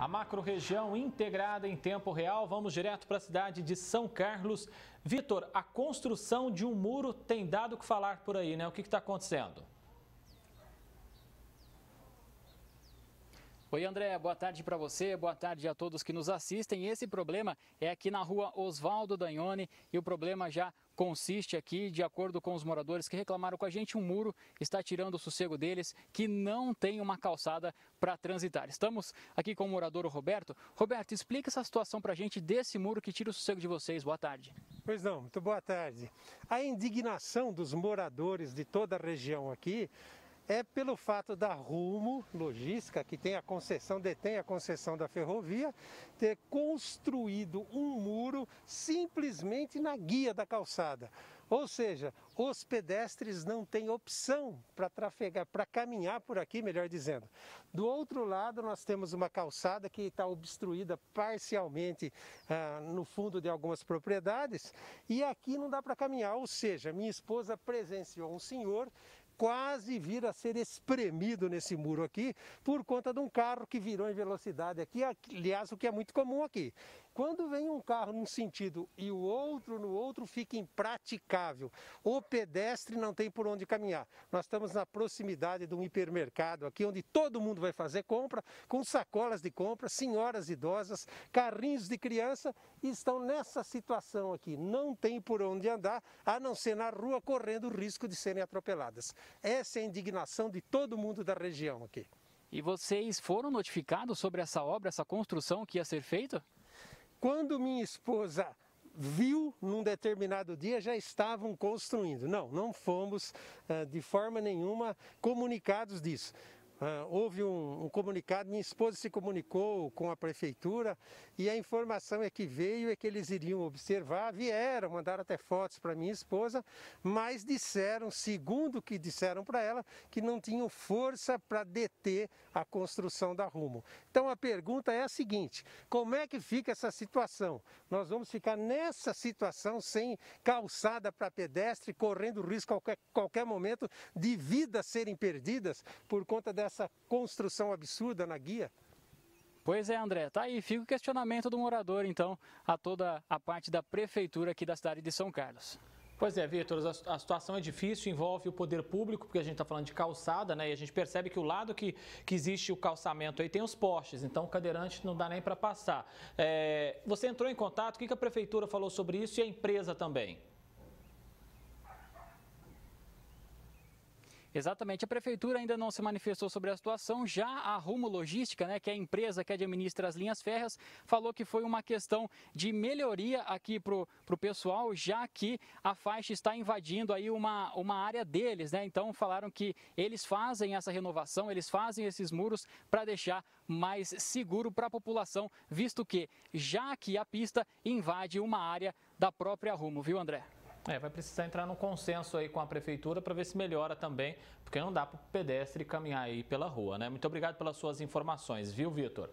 A macro-região integrada em tempo real. Vamos direto para a cidade de São Carlos. Vitor, a construção de um muro tem dado o que falar por aí, né? O que está acontecendo? Oi, André, boa tarde para você, boa tarde a todos que nos assistem. Esse problema é aqui na rua Oswaldo Dagnone e o problema já consiste aqui, de acordo com os moradores que reclamaram com a gente, um muro está tirando o sossego deles que não tem uma calçada para transitar. Estamos aqui com o morador Roberto. Roberto, explica essa situação para a gente desse muro que tira o sossego de vocês. Boa tarde. Pois não, muito boa tarde. A indignação dos moradores de toda a região aqui é pelo fato da Rumo Logística, que tem a concessão, detém a concessão da ferrovia, ter construído um muro simplesmente na guia da calçada. Ou seja, os pedestres não têm opção para trafegar, para caminhar por aqui, melhor dizendo. Do outro lado, nós temos uma calçada que está obstruída parcialmente ah, no fundo de algumas propriedades e aqui não dá para caminhar. Ou seja, minha esposa presenciou um senhor quase vir a ser espremido nesse muro aqui por conta de um carro que virou em velocidade aqui, aliás, o que é muito comum aqui. Quando vem um carro num sentido e o outro no outro, fica impraticável. O pedestre não tem por onde caminhar. Nós estamos na proximidade de um hipermercado aqui, onde todo mundo vai fazer compra, com sacolas de compra, senhoras idosas, carrinhos de criança, e estão nessa situação aqui. Não tem por onde andar, a não ser na rua, correndo o risco de serem atropeladas. Essa é a indignação de todo mundo da região aqui. E vocês foram notificados sobre essa obra, essa construção que ia ser feita? Quando minha esposa viu num determinado dia já estavam construindo. Não, não fomos eh, de forma nenhuma comunicados disso. Ah, houve um, um, comunicado, minha esposa se comunicou com a prefeitura e a informação é que veio é que eles iriam observar, vieram, mandaram até fotos para minha esposa, mas disseram, segundo o que disseram para ela, que não tinham força para deter a construção da Rumo. Então a pergunta é a seguinte: como é que fica essa situação? Nós vamos ficar nessa situação sem calçada para pedestre, correndo risco a qualquer, qualquer momento de vidas serem perdidas por conta dessa essa construção absurda na guia? Pois é, André. Tá aí, fica o questionamento do morador, então, a toda a parte da prefeitura aqui da cidade de São Carlos. Pois é, Vitor, a situação é difícil, envolve o poder público, porque a gente está falando de calçada, né? E a gente percebe que o lado que, que existe o calçamento aí tem os postes, então o cadeirante não dá nem para passar. É, você entrou em contato, o que, que a prefeitura falou sobre isso e a empresa também? Exatamente. A prefeitura ainda não se manifestou sobre a situação. Já a Rumo Logística, né, que é a empresa que administra as linhas férreas, falou que foi uma questão de melhoria aqui para o pessoal, já que a faixa está invadindo aí uma, uma área deles. Né? Então falaram que eles fazem essa renovação, eles fazem esses muros para deixar mais seguro para a população, visto que já que a pista invade uma área da própria Rumo, viu, André? É, vai precisar entrar num consenso aí com a prefeitura para ver se melhora também, porque não dá para o pedestre caminhar aí pela rua, né? Muito obrigado pelas suas informações, viu, Vitor?